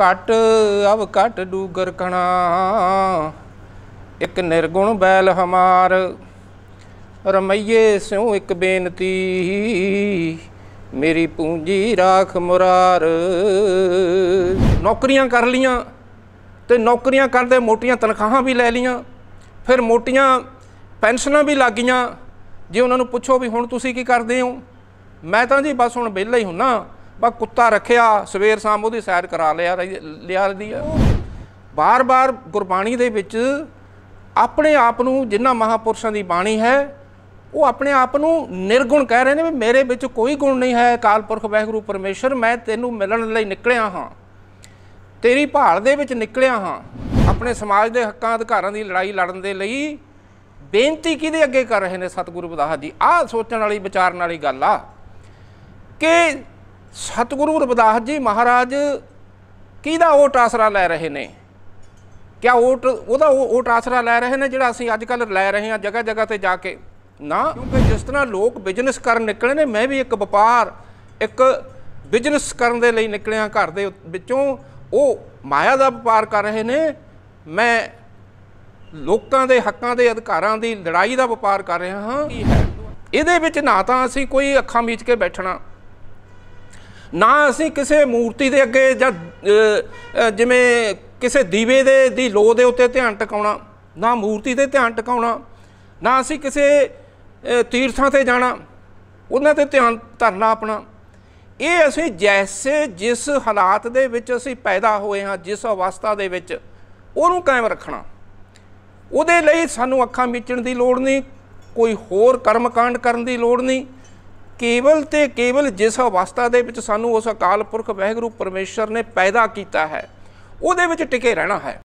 ਕਟ ਅਬ ਕਟ ਡੂਗਰ ਕਣਾ ਇੱਕ ਨਿਰਗੁਣ ਬੈਲ ਹਮਾਰ ਰਮਈਏ ਸਿਉ ਇੱਕ ਬੇਨਤੀ ਮੇਰੀ ਪੂੰਜੀ ਰਾਖ ਮੁਰਾਰ ਨੌਕਰੀਆਂ ਕਰ ਲੀਆਂ ਤੇ ਨੌਕਰੀਆਂ ਕਰਦੇ ਮੋਟੀਆਂ ਤਨਖਾਹਾਂ ਵੀ ਲੈ ਲੀਆਂ ਫਿਰ ਮੋਟੀਆਂ ਪੈਨਸ਼ਨਾਂ ਵੀ ਲੱਗ ਗਈਆਂ ਜੇ ਉਹਨਾਂ ਨੂੰ ਪੁੱਛੋ ਵੀ ਹੁਣ ਤੁਸੀਂ ਕੀ ਕਰਦੇ ਹੋ ਮੈਂ ਤਾਂ ਜੀ ਬਸ ਹੁਣ ਵਿਹਲਾ ਹੀ ਹੁੰਨਾ ਬਾ ਕੁੱਤਾ ਰੱਖਿਆ ਸਵੇਰ ਸ਼ਾਮ ਉਹਦੀ ਸੈਰ ਕਰਾ ਲਿਆ ਲਿਆ ਦੀ ਆ ਬਾਰ-ਬਾਰ ਗੁਰਬਾਣੀ ਦੇ ਵਿੱਚ ਆਪਣੇ ਆਪ ਨੂੰ ਜਿੰਨਾ ਮਹਾਪੁਰਸ਼ਾਂ ਦੀ ਬਾਣੀ ਹੈ ਉਹ ਆਪਣੇ ਆਪ ਨੂੰ ਨਿਰਗੁਣ ਕਹਿ ਰਹੇ ਨੇ ਵੀ ਮੇਰੇ ਵਿੱਚ ਕੋਈ ਗੁਣ ਨਹੀਂ ਹੈ ਅਕਾਲ ਪੁਰਖ ਵਾਹਿਗੁਰੂ ਪਰਮੇਸ਼ਰ ਮੈਂ ਤੈਨੂੰ ਮਿਲਣ ਲਈ ਨਿਕਲਿਆ ਹਾਂ ਤੇਰੀ ਭਾਲ ਦੇ ਵਿੱਚ ਨਿਕਲਿਆ ਹਾਂ ਆਪਣੇ ਸਮਾਜ ਦੇ ਹੱਕਾਂ ਅਧਿਕਾਰਾਂ ਦੀ ਲੜਾਈ ਲੜਨ ਦੇ ਲਈ ਬੇਨਤੀ ਕਿਹਦੇ ਅੱਗੇ ਕਰ ਰਹੇ ਨੇ ਸਤਿਗੁਰੂ ਬਦਾਹ ਜੀ ਆਹ ਸੋਚਣ ਵਾਲੀ ਵਿਚਾਰਨ ਵਾਲੀ ਗੱਲ ਆ ਕਿ ਸਤਿਗੁਰੂ ਰਵਿਦਾਸ ਜੀ ਮਹਾਰਾਜ ਕਿਹਦਾ ਓਟ ਆਸਰਾ ਲੈ ਰਹੇ ਨੇ ਕਿਆ ਓਟ ਉਹਦਾ ਓਟ ਆਸਰਾ ਲੈ ਰਹੇ ਨੇ ਜਿਹੜਾ ਅਸੀਂ ਅੱਜ ਕੱਲ ਲੈ ਰਹੇ ਹਾਂ ਜਗ੍ਹਾ ਜਗ੍ਹਾ ਤੇ ਜਾ ਕੇ ਨਾ ਕਿਉਂਕਿ ਜਿਸ ਤਰ੍ਹਾਂ ਲੋਕ ਬਿਜ਼ਨਸ ਕਰਨ ਨਿਕਲੇ ਨੇ ਮੈਂ ਵੀ ਇੱਕ ਵਪਾਰ ਇੱਕ ਬਿਜ਼ਨਸ ਕਰਨ ਦੇ ਲਈ ਨਿਕਲਿਆ ਘਰ ਦੇ ਵਿੱਚੋਂ ਉਹ ਮਾਇਆ ਦਾ ਵਪਾਰ ਕਰ ਰਹੇ ਨੇ ਮੈਂ ਲੋਕਾਂ ਦੇ ਹੱਕਾਂ ਦੇ ਅਧਿਕਾਰਾਂ ਦੀ ਲੜਾਈ ਦਾ ਵਪਾਰ ਕਰ ਰਿਹਾ ਹਾਂ ਇਹਦੇ ਵਿੱਚ ਨਾ ਤਾਂ ਅਸੀਂ ਕੋਈ ਅੱਖਾਂ ਮੀਚ ਕੇ ਬੈਠਣਾ ਨਾ ਅਸੀਂ ਕਿਸੇ ਮੂਰਤੀ ਦੇ ਅੱਗੇ ਜਾਂ ਜਿਵੇਂ ਕਿਸੇ ਦੀਵੇ ਦੇ ਦੀ ਲੋ ਦੇ ਉੱਤੇ ਧਿਆਨ ਟਿਕਾਉਣਾ ਨਾ ਮੂਰਤੀ ਤੇ ਧਿਆਨ ਟਿਕਾਉਣਾ ਨਾ ਅਸੀਂ ਕਿਸੇ ਤੀਰਥਾਂ ਤੇ ਜਾਣਾ ਉਹਨਾਂ ਤੇ ਧਿਆਨ ਧਰਨਾ ਆਪਣਾ ਇਹ ਅਸੀਂ ਜੈਸੇ ਜਿਸ ਹਾਲਾਤ ਦੇ ਵਿੱਚ ਅਸੀਂ ਪੈਦਾ ਹੋਏ ਹਾਂ ਜਿਸ ਅਵਸਥਾ ਦੇ ਵਿੱਚ ਉਹਨੂੰ ਕਾਇਮ ਰੱਖਣਾ ਉਹਦੇ ਲਈ ਸਾਨੂੰ ਅੱਖਾਂ ਮੀਚਣ ਦੀ ਲੋੜ ਨਹੀਂ ਕੋਈ ਹੋਰ ਕਰਮਕਾਂਡ ਕਰਨ ਦੀ ਲੋੜ ਨਹੀਂ ਕੇਵਲ ਤੇ ਕੇਵਲ ਜਿਸ ਅਵਸਥਾ ਦੇ ਵਿੱਚ ਸਾਨੂੰ ਉਸ ਅਕਾਲ ਪੁਰਖ ਵਹਿਗੁਰੂ ਪਰਮੇਸ਼ਰ ਨੇ ਪੈਦਾ ਕੀਤਾ ਹੈ ਉਹਦੇ ਵਿੱਚ ਟਿਕੇ ਰਹਿਣਾ ਹੈ